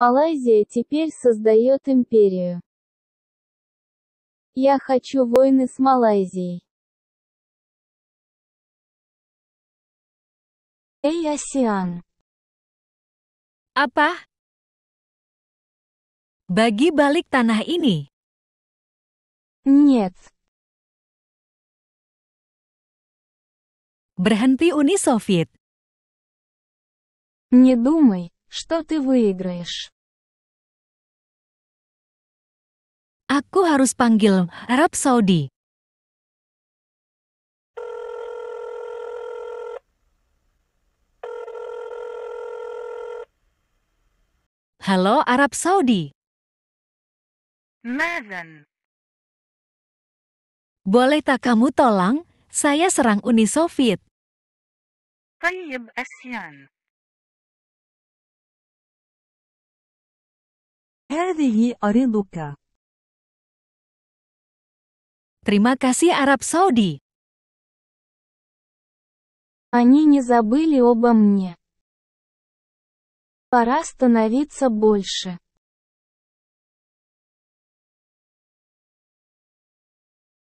Малайзия теперь создает империю. Я хочу войны с Малайзией. Эй, ASEAN. Apa? Bagi balik tanah ini. Нет. Берхенти Uni Soviet. Не думай. что ты выиграешь. Aku harus panggil Arab Saudi. Halo Arab Saudi. Mazen. Boleh tak kamu tolong? Saya serang Uni Soviet. Tayyib Asyan. هذه أرضك. Terima kasih Arab Saudi. Они не забыли обо мне. Пора становиться больше.